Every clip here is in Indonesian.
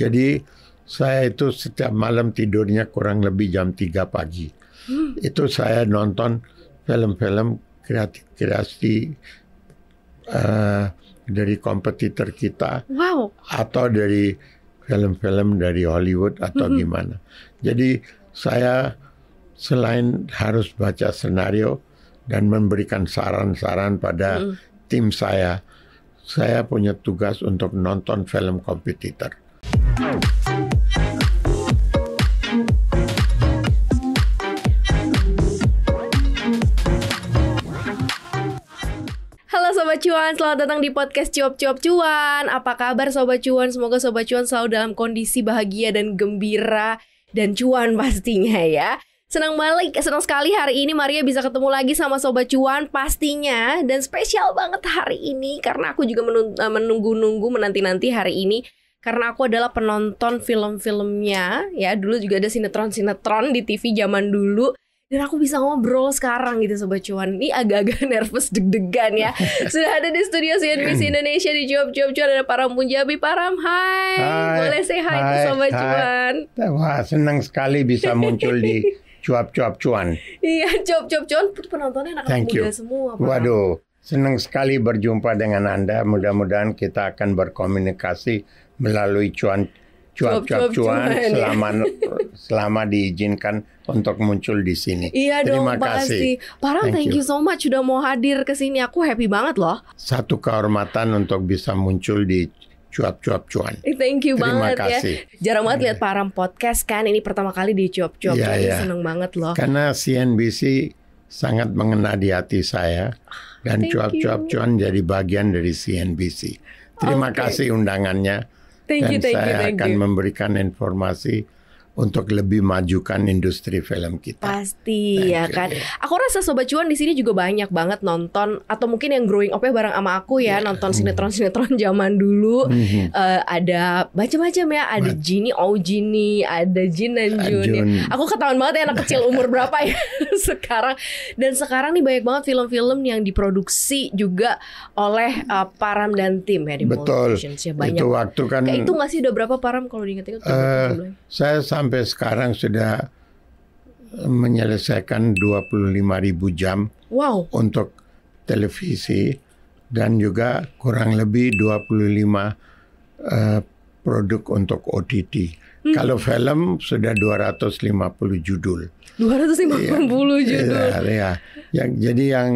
Jadi saya itu setiap malam tidurnya kurang lebih jam 3 pagi. Hmm. Itu saya nonton film-film kreasi uh, dari kompetitor kita. Wow. Atau dari film-film dari Hollywood atau hmm. gimana. Jadi saya selain harus baca senario dan memberikan saran-saran pada hmm. tim saya, saya punya tugas untuk nonton film kompetitor. Sobat Cuan, selamat datang di podcast Cuap-Cuap Cuan Apa kabar Sobat Cuan? Semoga Sobat Cuan selalu dalam kondisi bahagia dan gembira Dan cuan pastinya ya Senang balik, senang sekali hari ini Maria bisa ketemu lagi sama Sobat Cuan pastinya Dan spesial banget hari ini Karena aku juga eh, menunggu-nunggu menanti-nanti hari ini karena aku adalah penonton film-filmnya ya dulu juga ada sinetron-sinetron di TV zaman dulu dan aku bisa ngobrol sekarang gitu sobat cuan ini agak-agak nervous deg-degan ya sudah ada di studio CNBC hmm. Indonesia di jawab jawab cuan ada para Punjabi Param hai, hai boleh say hai, tuh sobat cuan eh, wah senang sekali bisa muncul di cuap-cuap cuan iya cuap-cuap cuan penontonnya anak, -anak muda semua Param. waduh senang sekali berjumpa dengan anda mudah-mudahan kita akan berkomunikasi melalui cuan cuap-cuap-cuan selama selama diizinkan untuk muncul di sini. Iya Terima dong, kasih. Parang thank, thank you. you so much sudah mau hadir ke sini. Aku happy banget loh. Satu kehormatan untuk bisa muncul di cuap-cuap cuan. Eh, thank you Terima banget ya. kasih. ya. Jarang banget iya. lihat Parang podcast kan. Ini pertama kali di cuap-cuap yeah, cuan. Yeah. Seneng banget loh. Karena CNBC sangat mengena di hati saya ah, dan cuap-cuap cuan jadi bagian dari CNBC. Terima okay. kasih undangannya thank you, Dan thank you, saya thank you. akan memberikan informasi untuk lebih majukan industri film kita. Pasti Thank ya you. kan. Aku rasa sobat cuan di sini juga banyak banget nonton atau mungkin yang growing up-nya bareng sama aku ya, yeah. nonton sinetron-sinetron zaman dulu. Mm-hmm. Uh, ada macam-macam ya, ada Jinny, Oh Gini, ada Jin dan Jun. Ya. Aku ketahuan banget ya anak kecil umur berapa ya sekarang. Dan sekarang nih banyak banget film-film yang diproduksi juga oleh uh, Param dan tim ya di Betul. Ya, Itu waktu kan. Kayak itu nggak sih udah berapa Param kalau diingat-ingat? Uh, saya sampai sekarang sudah menyelesaikan 25 ribu jam wow. untuk televisi dan juga kurang lebih 25 uh, eh, produk untuk OTT. Hmm. Kalau film sudah 250 judul. 250 ya, judul. Ya, ya. Yang, jadi yang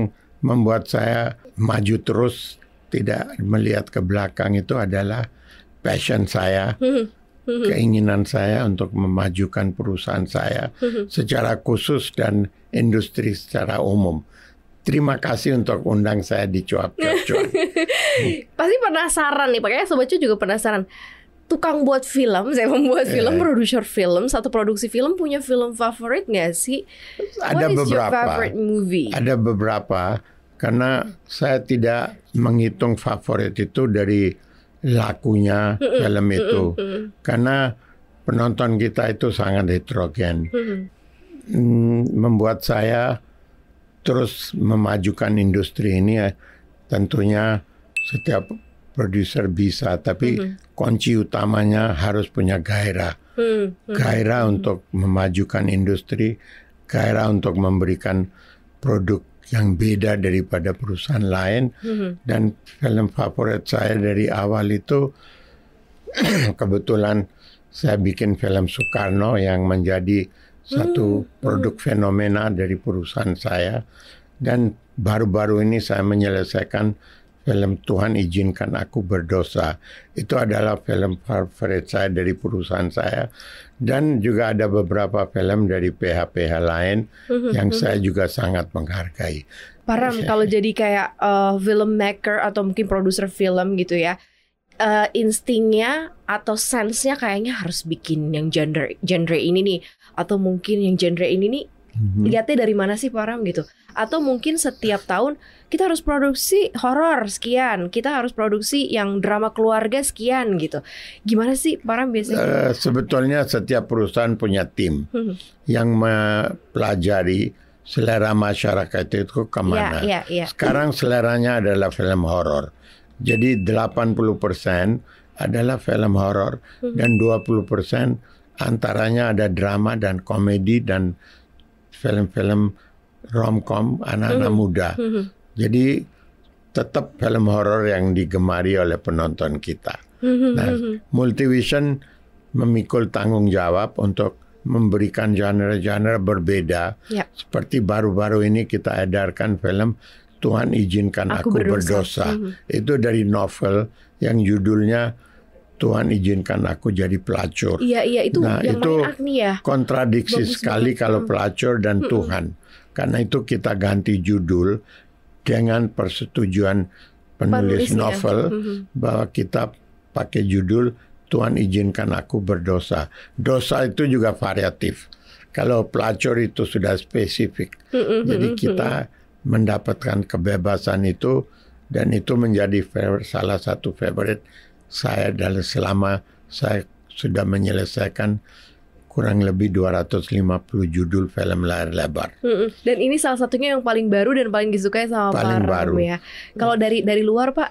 membuat saya maju terus tidak melihat ke belakang itu adalah passion saya. Hmm Hmm. keinginan saya untuk memajukan perusahaan saya hmm. secara khusus dan industri secara umum. Terima kasih untuk undang saya di cuap cuap Pasti penasaran nih, pakai sobat cuap juga penasaran. Tukang buat film, saya membuat film, yeah. film, produser film, satu produksi film punya film favorit nggak sih? Ada What beberapa. Is your favorite movie? Ada beberapa, karena saya tidak menghitung favorit itu dari lakunya dalam itu karena penonton kita itu sangat heterogen mm, membuat saya terus memajukan industri ini ya, tentunya setiap produser bisa tapi kunci utamanya harus punya gairah gairah untuk memajukan industri gairah untuk memberikan produk yang beda daripada perusahaan lain mm-hmm. dan film favorit saya dari awal itu kebetulan saya bikin film Soekarno yang menjadi mm-hmm. satu produk fenomena dari perusahaan saya dan baru-baru ini saya menyelesaikan film Tuhan izinkan aku berdosa itu adalah film favorit saya dari perusahaan saya dan juga ada beberapa film dari PH-PH lain mhm, yang mhm. saya juga sangat menghargai. Param iya. kalau jadi kayak uh, eh, film maker atau mungkin produser film gitu ya. Uh, instingnya atau sensenya kayaknya harus bikin yang genre genre ini nih atau mungkin yang genre ini nih hmm Lihatnya dari mana sih Param gitu? Atau mungkin setiap tahun kita harus produksi horor sekian, kita harus produksi yang drama keluarga sekian gitu. Gimana sih Param biasanya? Uh, sebetulnya setiap perusahaan punya tim mm-hmm. yang mempelajari selera masyarakat itu kemana. Yeah, yeah, yeah. Sekarang seleranya adalah film horor. Jadi 80% adalah film horor mm-hmm. dua dan 20% antaranya ada drama dan komedi dan film-film romcom anak-anak mm -hmm. muda. Mm -hmm. Jadi tetap film horor yang digemari oleh penonton kita. Mm -hmm. Nah, mm-hmm. Multivision memikul tanggung jawab untuk memberikan genre-genre berbeda. Yep. Ya. Seperti baru-baru ini kita edarkan film Tuhan izinkan aku, aku berdosa. berdosa. Mm -hmm. Itu dari novel yang judulnya Tuhan izinkan aku jadi pelacur. Iya iya itu nah, yang itu Agni ya. Kontradiksi Bagus sekali banget. kalau hmm. pelacur dan hmm, hmm. Tuhan. Karena itu kita ganti judul dengan persetujuan penulis Penulisnya. novel hmm, hmm. bahwa kita pakai judul Tuhan izinkan aku berdosa. Dosa itu juga variatif. Kalau pelacur itu sudah spesifik. Hmm. Jadi kita mendapatkan kebebasan itu dan itu menjadi salah satu favorite saya dalam selama saya sudah menyelesaikan kurang lebih 250 judul film layar lebar. Dan ini salah satunya yang paling baru dan paling disukai sama paling Param baru. ya. Kalau dari dari luar Pak,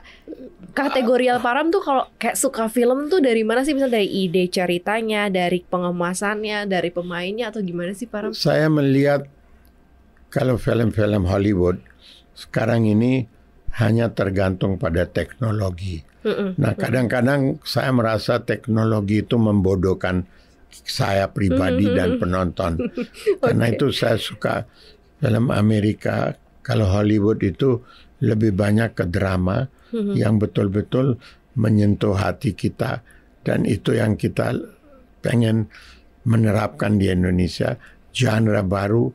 kategori uh, Param tuh kalau kayak suka film tuh dari mana sih? Misalnya dari ide ceritanya, dari pengemasannya, dari pemainnya atau gimana sih Param? Saya melihat kalau film-film Hollywood sekarang ini hanya tergantung pada teknologi. Nah, kadang-kadang saya merasa teknologi itu membodohkan saya pribadi dan penonton. okay. Karena itu saya suka dalam Amerika kalau Hollywood itu lebih banyak ke drama yang betul-betul menyentuh hati kita dan itu yang kita pengen menerapkan di Indonesia genre baru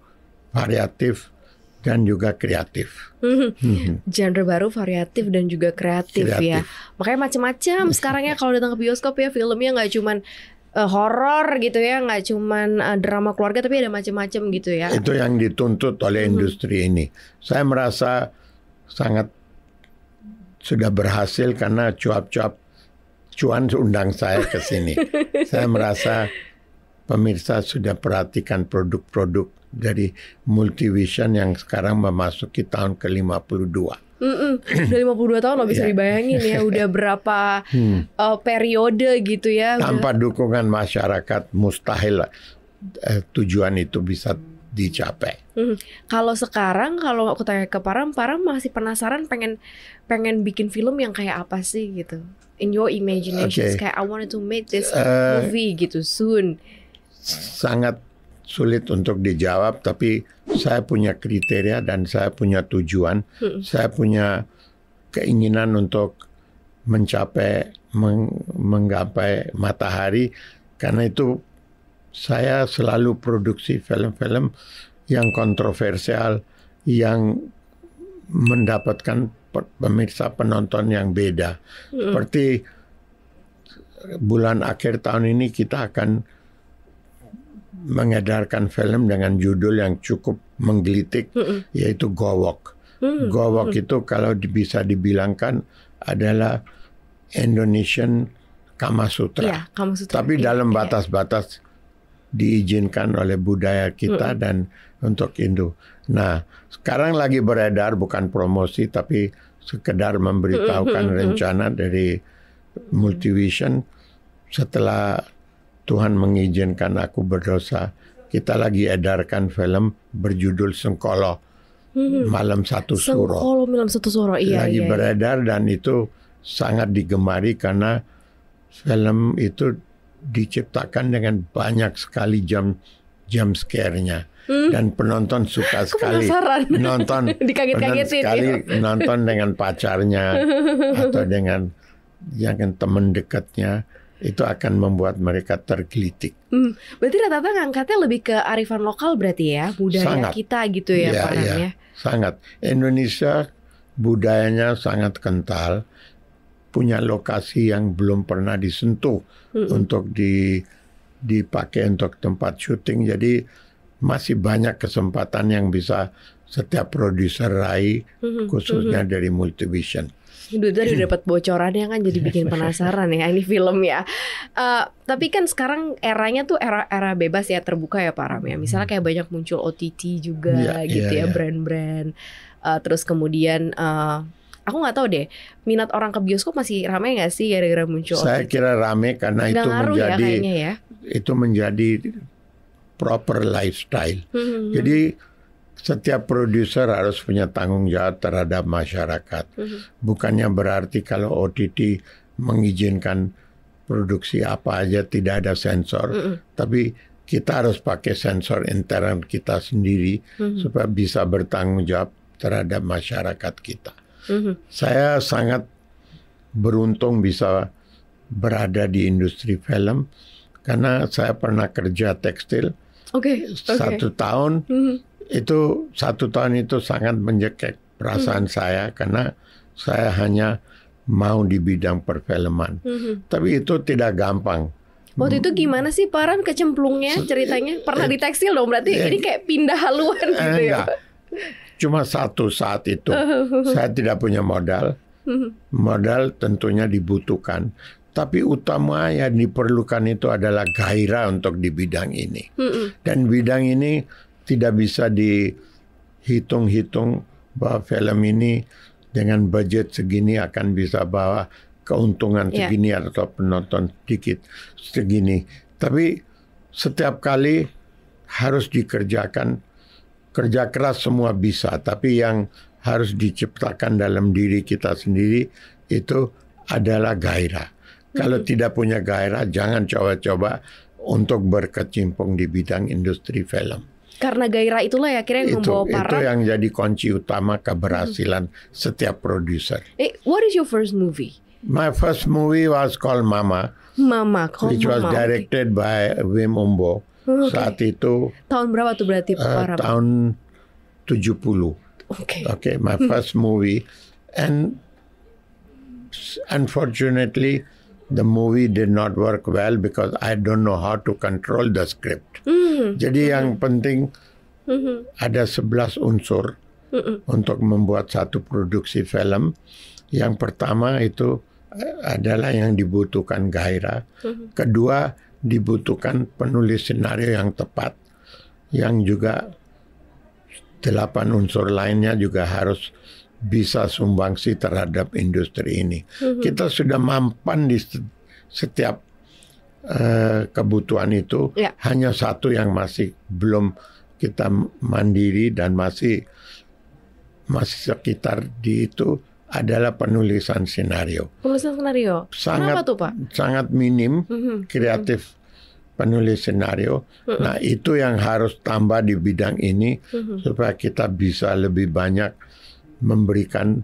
variatif dan juga kreatif. Hmm. Genre baru variatif dan juga kreatif, ya. kreatif. ya. Makanya macam-macam sekarang ya kalau datang ke bioskop ya filmnya nggak cuman uh, horor gitu ya, nggak cuman uh, drama keluarga tapi ada macam-macam gitu ya. Itu yang dituntut oleh mhm. industri ini. Saya merasa sangat sudah berhasil karena cuap-cuap cuan undang saya ke sini. saya merasa pemirsa sudah perhatikan produk-produk dari Multivision yang sekarang memasuki tahun ke-52. Mm -mm. Udah 52 tahun lo bisa iya. dibayangin ya Udah berapa hmm. uh, periode gitu ya Tanpa dukungan masyarakat mustahil uh, tujuan itu bisa dicapai mm. Kalau sekarang kalau aku tanya ke Param Param masih penasaran pengen pengen bikin film yang kayak apa sih gitu In your imagination okay. Kayak I wanted to make this uh, movie gitu soon Sangat sulit untuk dijawab tapi saya punya kriteria dan saya punya tujuan hmm. saya punya keinginan untuk mencapai meng, menggapai matahari karena itu saya selalu produksi film-film yang kontroversial yang mendapatkan pemirsa penonton yang beda hmm. seperti bulan akhir tahun ini kita akan mengedarkan film dengan judul yang cukup menggelitik mm yaitu Gowok. Mm. Gowok mm. itu kalau bisa dibilangkan adalah Indonesian Kama Sutra. Yeah, Kama Sutra. Tapi yeah, dalam iya. batas-batas diizinkan oleh budaya kita mm. dan untuk Hindu. Nah, sekarang lagi beredar bukan promosi tapi sekedar memberitahukan rencana dari Multivision setelah Tuhan mengizinkan aku berdosa. Kita lagi edarkan film berjudul Sengkolo. Hmm. Malam Satu Suro. Sengkolo Malam Satu Suro, iya. Lagi iya, iya. beredar dan itu sangat digemari karena film itu diciptakan dengan banyak sekali jam jam scare-nya hmm. dan penonton suka sekali nonton penonton sekali ya. nonton dengan pacarnya atau dengan yang teman dekatnya itu akan membuat mereka tergelitik. Hmm, berarti rata-rata ngangkatnya lebih ke arifan lokal berarti ya budaya sangat. kita gitu ya, ya ya, Sangat. Indonesia budayanya sangat kental, punya lokasi yang belum pernah disentuh hmm. untuk di dipakai untuk tempat syuting. Jadi masih banyak kesempatan yang bisa setiap produser raih hmm, hmm, khususnya hmm. dari Multivision. Duh, tadi udah dapat bocoran ya kan jadi bikin penasaran ya ini film ya. Uh, tapi kan sekarang eranya tuh era era bebas ya terbuka ya Pak Ram ya. Misalnya hmm. kayak banyak muncul OTT juga yeah, gitu iya, ya iya. brand-brand. Yeah. Uh, terus kemudian uh, aku nggak tahu deh minat orang ke bioskop masih ramai nggak sih gara-gara muncul saya OTT? kira ramai karena itu ya menjadi ya, ya? itu menjadi proper lifestyle hmm, hmm, jadi setiap produser harus punya tanggung jawab terhadap masyarakat. Mm-hmm. Bukannya berarti kalau OTT mengizinkan produksi apa aja tidak ada sensor, mm -mm. tapi kita harus pakai sensor intern kita sendiri mm -hmm. supaya bisa bertanggung jawab terhadap masyarakat kita. Mm -hmm. Saya sangat beruntung bisa berada di industri film karena saya pernah kerja tekstil okay, okay. satu tahun. Mm -hmm itu satu tahun itu sangat menjekek perasaan hmm. saya karena saya hanya mau di bidang perfilman. Hmm. Tapi itu tidak gampang. Waktu itu gimana sih Paran kecemplungnya ceritanya? Eh, Pernah eh, di tekstil dong berarti eh, ini kayak pindah haluan gitu ya? enggak. ya. Cuma satu saat itu oh. saya tidak punya modal. Hmm. Modal tentunya dibutuhkan, tapi utama yang diperlukan itu adalah gairah untuk di bidang ini. Hmm. Dan bidang ini tidak bisa dihitung-hitung bahwa film ini dengan budget segini akan bisa bawa keuntungan ya. segini atau penonton sedikit segini. Tapi setiap kali harus dikerjakan kerja keras semua bisa, tapi yang harus diciptakan dalam diri kita sendiri itu adalah gairah. Kalau tidak punya gairah, jangan coba-coba untuk berkecimpung di bidang industri film. Karena gairah itulah ya akhirnya yang itu, membawa para. Itu yang jadi kunci utama keberhasilan hmm. setiap produser. Eh, what is your first movie? My first movie was called Mama. Mama, called which Mama. was directed okay. by Wim Umbo. Oh, okay. Saat itu. Tahun berapa tuh berarti? Uh, tahun 70. Oke. Okay. Okay, my first movie and unfortunately the movie did not work well because I don't know how to control the script. Mm-hmm. Jadi mm-hmm. yang penting mm-hmm. ada 11 unsur mm-hmm. untuk membuat satu produksi film. Yang pertama itu eh, adalah yang dibutuhkan gairah. Mm-hmm. Kedua dibutuhkan penulis senario yang tepat. Yang juga delapan unsur lainnya juga harus bisa sumbangsi terhadap industri ini. Mm -hmm. Kita sudah mampan di setiap uh, kebutuhan itu, yeah. hanya satu yang masih belum kita mandiri dan masih masih sekitar di itu adalah penulisan skenario. Penulisan senario. Sangat Kenapa tuh, Pak? Sangat minim mm -hmm. kreatif mm -hmm. penulis skenario. Mm -hmm. Nah, itu yang harus tambah di bidang ini mm -hmm. supaya kita bisa lebih banyak memberikan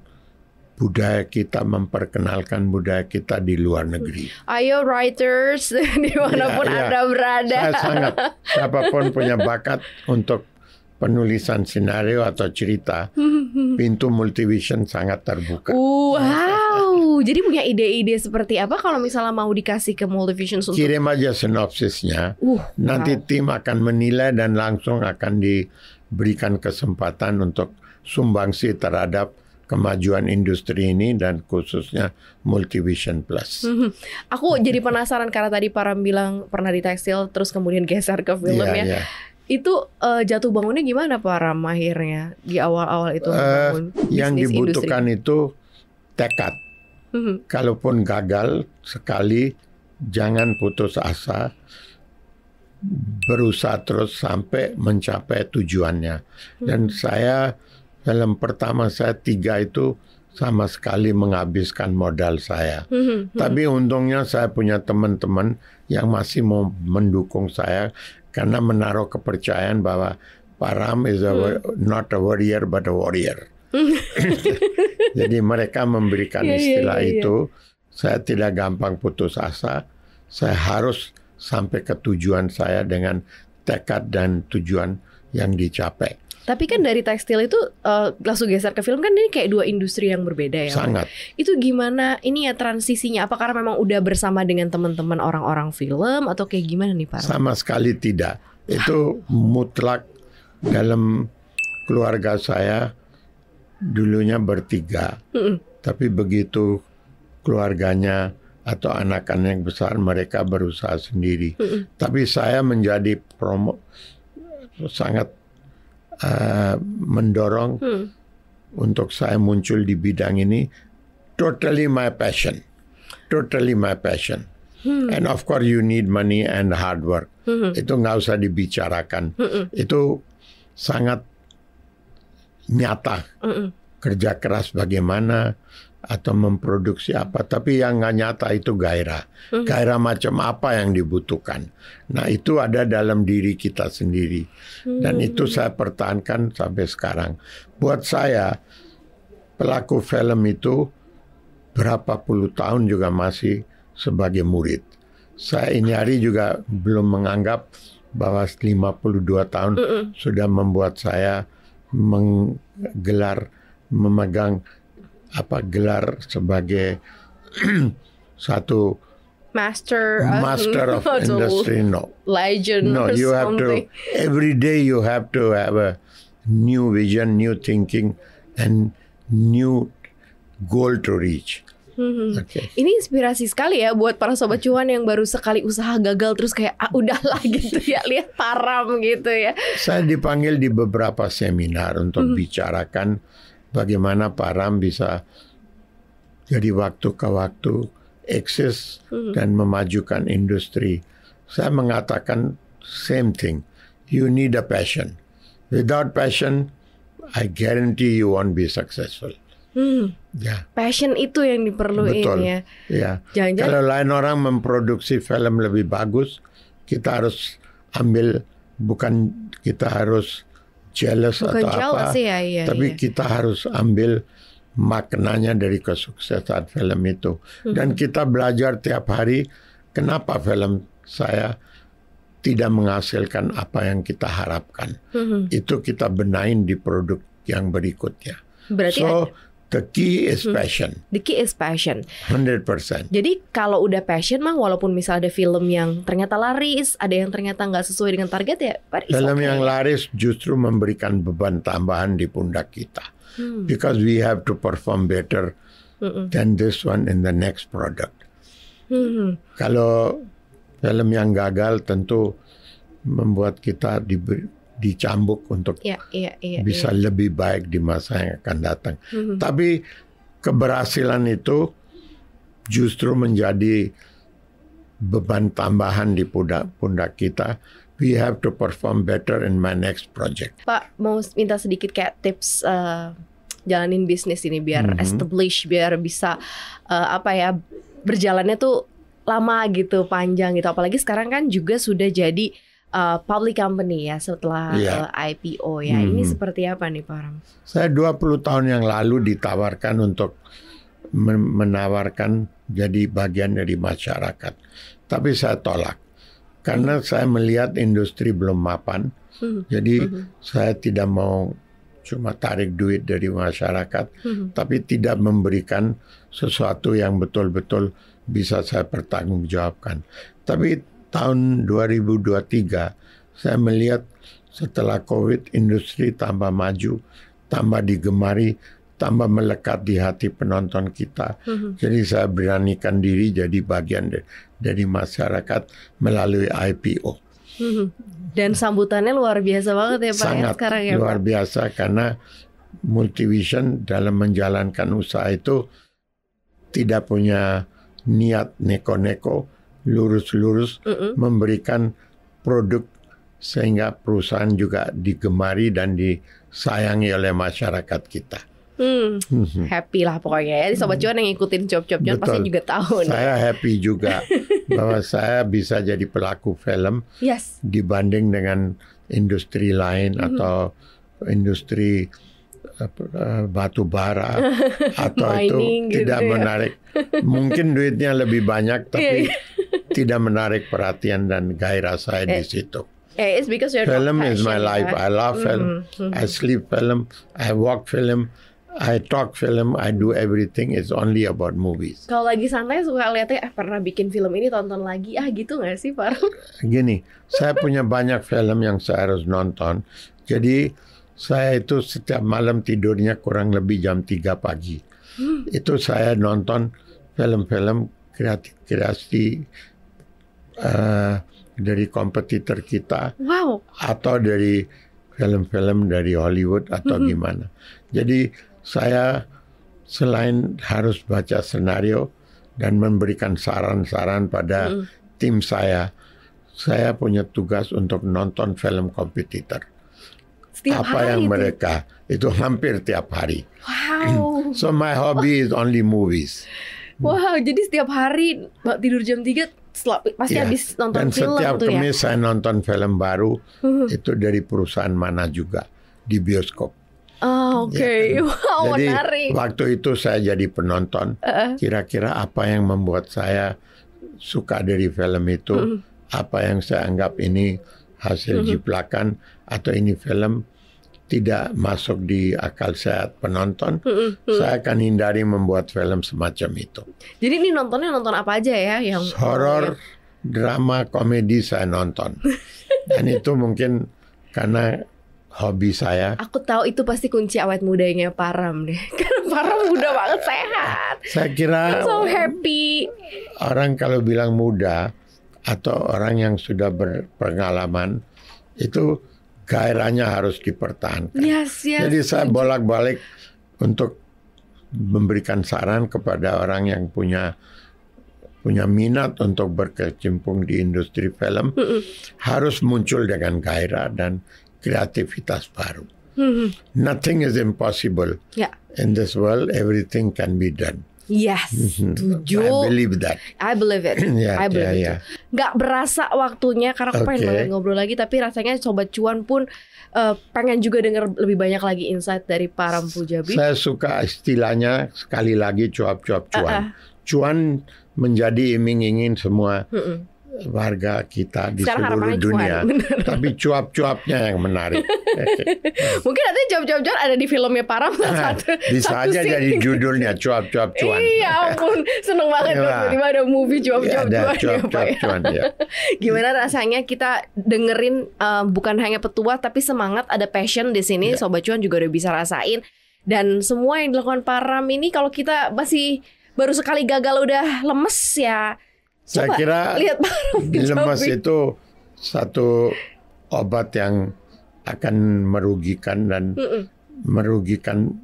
budaya kita memperkenalkan budaya kita di luar negeri. Ayo writers dimanapun iya, ya, anda berada. Saya sangat siapapun punya bakat untuk penulisan skenario atau cerita, pintu multivision sangat terbuka. Wow, jadi punya ide-ide seperti apa kalau misalnya mau dikasih ke multivision? Untuk... Kirim aja sinopsisnya. Uh, Nanti wow. tim akan menilai dan langsung akan diberikan kesempatan untuk sumbangsi terhadap kemajuan industri ini dan khususnya Multivision Plus. -hmm. Aku jadi penasaran karena tadi para bilang pernah di tekstil terus kemudian geser ke film yeah, ya. Yeah. Itu uh, jatuh bangunnya gimana Param akhirnya di awal-awal itu uh, yang dibutuhkan industri. itu tekad. -hmm. Kalaupun gagal sekali jangan putus asa berusaha terus sampai mencapai tujuannya. Dan mhm. saya dalam pertama saya tiga itu sama sekali menghabiskan modal saya. Mm -hmm. Tapi untungnya saya punya teman-teman yang masih mau mendukung saya karena menaruh kepercayaan bahwa Param is a, mm. not a warrior but a warrior. Hmm. Jadi mereka memberikan yeah, iya, istilah yeah, yeah, itu. Saya tidak gampang putus asa. Saya harus sampai ke tujuan saya dengan tekad dan tujuan yang dicapai. Tapi kan dari tekstil itu uh, langsung geser ke film kan ini kayak dua industri yang berbeda ya. Sangat. Itu gimana ini ya transisinya? Apa karena memang udah bersama dengan teman-teman orang-orang film atau kayak gimana nih Pak? Sama sekali tidak. Itu mutlak dalam keluarga saya dulunya bertiga. Mm -mm. Tapi begitu keluarganya atau anak-anak yang besar mereka berusaha sendiri. Mm -mm. Tapi saya menjadi promo sangat Eh, mendorong hmm. untuk saya muncul di bidang ini totally my passion totally my passion hmm. and of course you need money and hard work hmm. itu nggak usah dibicarakan hmm. itu sangat nyata hmm. kerja keras bagaimana atau memproduksi apa, tapi yang nggak nyata itu gairah. Mhm. Gairah macam apa yang dibutuhkan. Nah itu ada dalam diri kita sendiri. Dan hmm. itu saya pertahankan sampai sekarang. Buat saya, pelaku film itu berapa puluh tahun juga masih sebagai murid. Saya ini hari juga belum menganggap bahwa 52 tahun uh -uh. sudah membuat saya menggelar, memegang apa gelar sebagai satu master master of, of industry no legend no you have to every day you have to have a new vision new thinking and new goal to reach Hmm. Okay. Ini inspirasi sekali ya buat para sobat cuan yang baru sekali usaha gagal terus kayak ah udahlah gitu ya lihat param gitu ya. Saya dipanggil di beberapa seminar untuk hmm. bicarakan bagaimana Pak Ram bisa jadi waktu ke waktu eksis hmm. dan memajukan industri. Saya mengatakan same thing. You need a passion. Without passion, I guarantee you won't be successful. Hmm. Ya. Passion itu yang diperlukan Betul. ya. ya. Jangan -jangan. Kalau lain orang memproduksi film lebih bagus, kita harus ambil bukan kita harus jealous Bukan atau jealous apa. Ya, iya, tapi iya. kita harus ambil maknanya dari kesuksesan film itu. Hmm. Dan kita belajar tiap hari kenapa film saya tidak menghasilkan apa yang kita harapkan. Hmm. Itu kita benain di produk yang berikutnya. Berarti so, The key is hmm. passion. The key is passion. 100%. Jadi kalau udah passion mah walaupun misalnya ada film yang ternyata laris, ada yang ternyata nggak sesuai dengan target ya, Film okay. yang laris justru memberikan beban tambahan di pundak kita. Hmm. Because we have to perform better hmm. than this one in the next product. Hmm. Kalau film yang gagal tentu membuat kita diberi dicambuk untuk ya, ya, ya, bisa ya. lebih baik di masa yang akan datang. Hmm. Tapi keberhasilan itu justru menjadi beban tambahan di pundak-pundak kita. We have to perform better in my next project. Pak, mau minta sedikit kayak tips uh, jalanin bisnis ini biar mm -hmm. establish, biar bisa uh, apa ya berjalannya tuh lama gitu, panjang gitu. Apalagi sekarang kan juga sudah jadi uh, public company ya setelah yeah. Iya. uh, IPO ya. Hmm. Ini seperti apa nih Pak Ram? Saya 20 tahun yang lalu ditawarkan untuk menawarkan jadi bagian dari masyarakat. Tapi saya tolak karena hmm. saya melihat industri belum mapan. Hmm. Jadi hmm. saya tidak mau cuma tarik duit dari masyarakat hmm. tapi tidak memberikan sesuatu yang betul-betul bisa saya pertanggungjawabkan. Tapi tahun 2023 saya melihat setelah COVID industri tambah maju, tambah digemari, tambah melekat di hati penonton kita. Mm-hmm. Jadi saya beranikan diri jadi bagian dari masyarakat melalui IPO. Mm-hmm. Dan sambutannya luar biasa banget ya Pak ya, Sangat ya sekarang ya. Luar biasa karena Multivision dalam menjalankan usaha itu tidak punya niat neko-neko, lurus-lurus uh -uh. memberikan produk sehingga perusahaan juga digemari dan disayangi oleh masyarakat kita. Hmm, mm-hmm. happy lah pokoknya ya. Sobat mm-hmm. cuan yang ngikutin job-job cuan pasti juga tahu. Nih. Saya happy juga bahwa saya bisa jadi pelaku film yes. dibanding dengan industri lain mm-hmm. atau industri Eh, batu bara atau Mining, itu tidak gitu menarik. Mungkin duitnya lebih banyak tapi iya, iya. tidak menarik perhatian dan gairah saya yeah. di eh, situ. Yeah, it's because you're film is my life. Yeah. I love mm-hmm, film. Mm -hmm. I sleep film. I walk film. I talk film. I do everything. It's only about movies. Kalau lagi santai suka lihatnya eh, pernah bikin film ini tonton lagi ah gitu nggak sih Pak? Gini, saya punya banyak film yang saya harus nonton. Jadi saya itu setiap malam tidurnya kurang lebih jam 3 pagi. Hmm. Itu saya nonton film-film kreasi uh, dari kompetitor kita. Wow. Atau dari film-film dari Hollywood atau hmm. gimana. Jadi saya selain harus baca senario dan memberikan saran-saran pada hmm. tim saya, saya punya tugas untuk nonton film kompetitor. Setiap apa hari yang itu. mereka itu hampir tiap hari. Wow. so my hobby is only movies. Wow, jadi setiap hari tidur jam 3 pasti yeah. habis nonton Dan film setiap tuh setiap ya? kemis saya nonton film baru uh-huh. itu dari perusahaan mana juga di bioskop. Oh, oke. Okay. Ya. Wow, jadi, menarik. Waktu itu saya jadi penonton. Uh-uh. Kira-kira uh. apa yang membuat saya suka dari film itu, uh. apa yang saya anggap ini hasil uh. jiplakan atau ini film tidak masuk di akal sehat penonton, mm -hmm. saya akan hindari membuat film semacam itu. Jadi ini nontonnya nonton apa aja ya yang horor, drama, komedi saya nonton. Dan itu mungkin karena hobi saya. Aku tahu itu pasti kunci awet mudanya Param deh. Karena Param muda banget sehat. Saya kira so happy. Orang kalau bilang muda atau orang yang sudah berpengalaman itu gairahnya harus dipertahankan. Yes, yes. Jadi saya bolak-balik untuk memberikan saran kepada orang yang punya punya minat untuk berkecimpung di industri film mm -hmm. harus muncul dengan gairah dan kreativitas baru. Mm -hmm. Nothing is impossible. Yeah. In this world everything can be done. Yes, mm-hmm. setuju. I believe that. I believe it. yeah, I believe yeah, it. Yeah. Gak berasa waktunya karena aku okay. pengen banget ngobrol lagi, tapi rasanya sobat cuan pun uh, pengen juga dengar lebih banyak lagi insight dari para Pujabi. Saya suka istilahnya sekali lagi cuap-cuap cuan. Uh -uh. Cuan menjadi iming-ingin semua. Mm -mm warga kita di Secara seluruh dunia. Cuan, Tapi cuap-cuapnya yang menarik. Mungkin nanti jawab-jawab ada di filmnya Param ah, satu. Bisa satu aja scene. jadi judulnya cuap-cuap cuan. Iya ampun, seneng banget iya. tiba-tiba ada movie cuap-cuap iya, ya, ya, cuan, cuap, cuap, ya. ya. Gimana rasanya kita dengerin uh, bukan hanya petua tapi semangat ada passion di sini ya. sobat cuan juga udah bisa rasain dan semua yang dilakukan Param ini kalau kita masih baru sekali gagal udah lemes ya saya Coba kira lihat lemas itu satu obat yang akan merugikan dan mm -mm. merugikan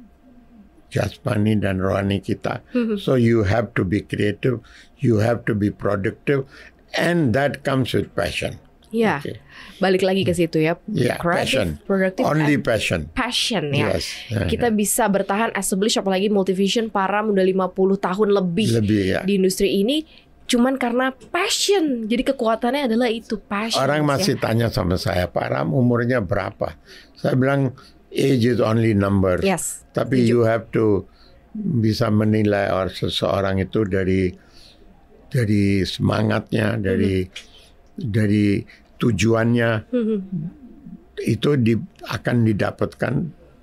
jasmani dan rohani kita. Mm -hmm. So you have to be creative, you have to be productive, and that comes with passion. Ya, yeah. okay. balik lagi ke situ ya. Yeah, ya, passion. productive, only passion. Passion ya. Yes. Kita bisa bertahan establish apalagi multivision para muda 50 tahun lebih, lebih ya. di industri ini cuman karena passion. Jadi kekuatannya adalah itu passion. Orang ya. masih ya. tanya sama saya, Pak Ram umurnya berapa? Saya bilang age is only number. Yes. Tapi Tujuh. you have to bisa menilai orang seseorang itu dari dari semangatnya, dari mm -hmm. dari tujuannya. Mm -hmm. Itu di, akan didapatkan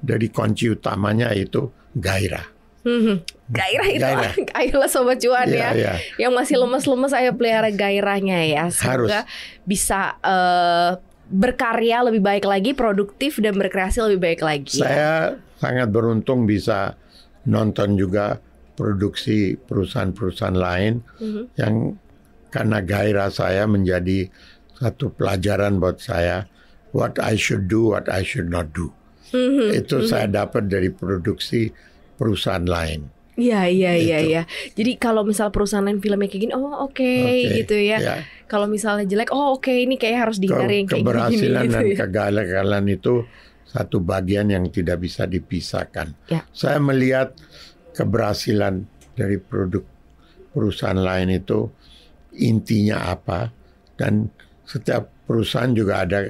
dari kunci utamanya itu gairah. Mm-hmm. gairah itu gairah. gairah sobat cuan yeah, ya. Yeah. Yang masih lemes-lemes saya pelihara gairahnya ya. Semoga Harus. bisa uh, berkarya lebih baik lagi, produktif dan berkreasi lebih baik lagi. Ya. Saya sangat beruntung bisa nonton juga produksi perusahaan-perusahaan lain mm-hmm. yang karena gairah saya menjadi satu pelajaran buat saya what I should do, what I should not do. Mm-hmm. Itu mm-hmm. saya dapat dari produksi perusahaan lain. Iya iya iya gitu. iya. Jadi kalau misal perusahaan lain filmnya kayak gini, oh oke okay, okay, gitu ya. ya. Kalau misalnya jelek, oh oke okay, ini kayak harus dihindari yang kayak Keberhasilan gini, gitu dan ya. kegagalan itu satu bagian yang tidak bisa dipisahkan. Ya. Saya melihat keberhasilan dari produk perusahaan lain itu intinya apa dan setiap perusahaan juga ada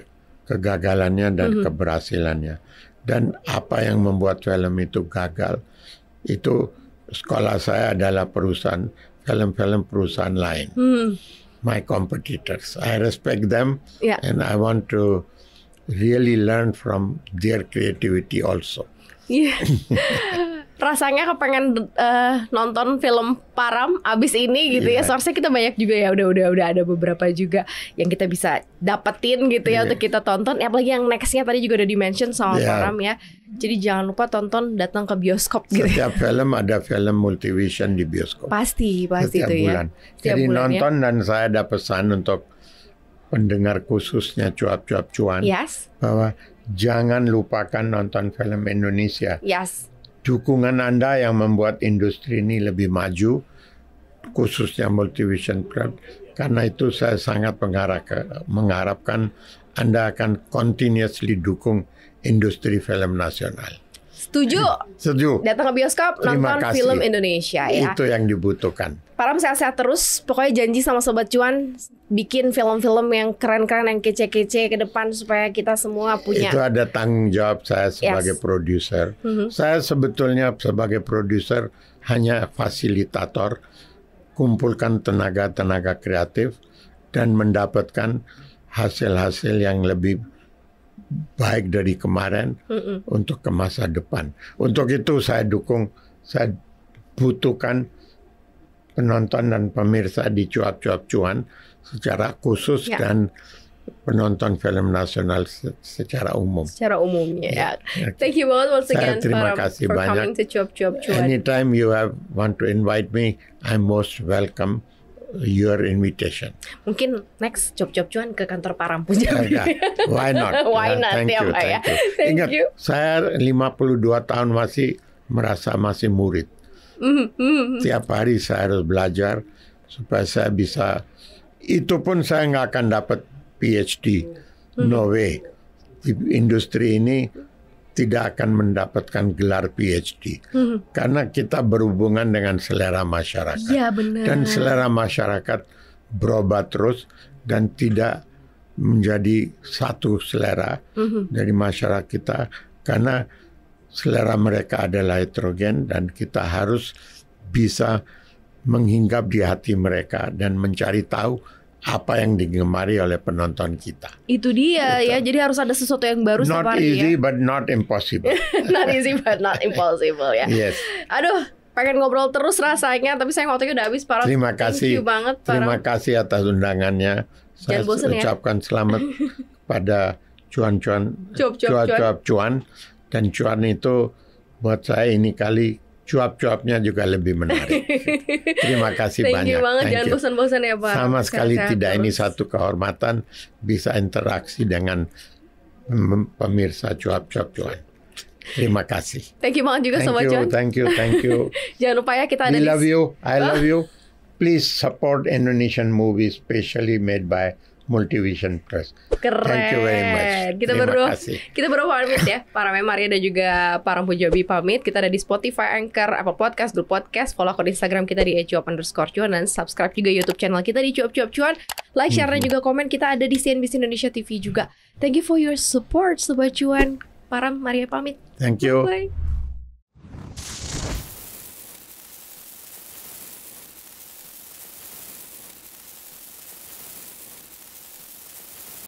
kegagalannya dan mm -hmm. keberhasilannya dan apa yang membuat film itu gagal itu sekolah saya adalah perusahaan film-film perusahaan lain. Hmm. My competitors, I respect them, yeah. and I want to really learn from their creativity also. Yeah. rasanya kepengen uh, nonton film Param abis ini gitu yeah. ya. Iya. Source kita banyak juga ya. Udah udah udah ada beberapa juga yang kita bisa dapetin gitu ya yeah. untuk kita tonton. Ya, apalagi yang nextnya tadi juga udah dimention sama yeah. Param ya. Jadi jangan lupa tonton datang ke bioskop gitu. Ya. Setiap film ada film multivision di bioskop. Pasti, pasti Setiap itu ya. bulan. ya. Setiap Jadi bulan ya. nonton ya. dan saya ada pesan untuk pendengar khususnya cuap-cuap cuan yes. bahwa jangan lupakan nonton film Indonesia. Yes dukungan Anda yang membuat industri ini lebih maju, khususnya multivision cloud. Karena itu saya sangat mengharapkan Anda akan continuously dukung industri film nasional. Setuju? Setuju. Datang ke bioskop Terima nonton kasih. film Indonesia ya. Itu yang dibutuhkan. para sehat-sehat terus. Pokoknya janji sama sobat cuan bikin film-film yang keren-keren yang kece-kece ke depan supaya kita semua punya. Itu ada tanggung jawab saya sebagai yes. produser. Mm-hmm. Saya sebetulnya sebagai produser hanya fasilitator kumpulkan tenaga-tenaga kreatif dan mendapatkan hasil-hasil yang lebih baik dari kemarin mm untuk ke masa depan. Untuk itu saya dukung, saya butuhkan penonton dan pemirsa di cuap-cuap cuan secara khusus yeah. dan penonton film nasional secara umum. Secara umum ya. Yeah. Thank you banget once again terima for, kasih for banyak. coming to cuap-cuap cuan. Anytime you have want to invite me, I'm most welcome your invitation. Mungkin next job-job cuan ke kantor Pak Rampu yeah. Oh, iya. Why not? Ya, Why not? Thank iya, you, ya. thank you. Thank Ingat, you. saya 52 tahun masih merasa masih murid. Mm Tiap hari saya harus belajar supaya saya bisa. Itu pun saya nggak akan dapat PhD, mm-hmm. no way. Di industri ini tidak akan mendapatkan gelar PhD hmm. karena kita berhubungan dengan selera masyarakat ya, benar. dan selera masyarakat berubah terus dan tidak menjadi satu selera hmm. dari masyarakat kita karena selera mereka adalah heterogen dan kita harus bisa menghinggap di hati mereka dan mencari tahu apa yang digemari oleh penonton kita. Itu dia ya. Jadi harus ada sesuatu yang baru not setiap hari easy ya. but not impossible. not easy but not impossible ya. Yes. Aduh, pengen ngobrol terus rasanya tapi saya waktunya udah habis Para Terima kasih. Thank you banget Terima kasih atas undangannya. Saya Jangan bosen, ya. ucapkan ya. selamat pada cuan-cuan cuan-cuan dan cuan itu buat saya ini kali cuap-cuapnya juga lebih menarik. Terima kasih Thank banyak. You banget. Thank Jangan bosan-bosan ya Pak. Sama sekali Sehat tidak terus. ini satu kehormatan bisa interaksi dengan pemirsa cuap-cuap cuan. Terima kasih. Thank you banget juga thank you, Cuan. Thank you, thank you. Jangan lupa ya kita ada We di... love you, I love you. Please support Indonesian movies, especially made by Multivision Press. Keren. Thank you very much. Kita berdua, kasih. kita berdua pamit ya. Para Maria dan juga Para Pujabi pamit. Kita ada di Spotify, Anchor, Apple Podcast, Google Podcast. Follow akun Instagram kita di @cuap underscore cuan dan subscribe juga YouTube channel kita di cuap cuap cuan. Like, share, dan mhm. juga komen. Kita ada di CNBC Indonesia TV juga. Thank you for your support, Sobat Cuan. Para Maria pamit. Thank you. Bye. -bye.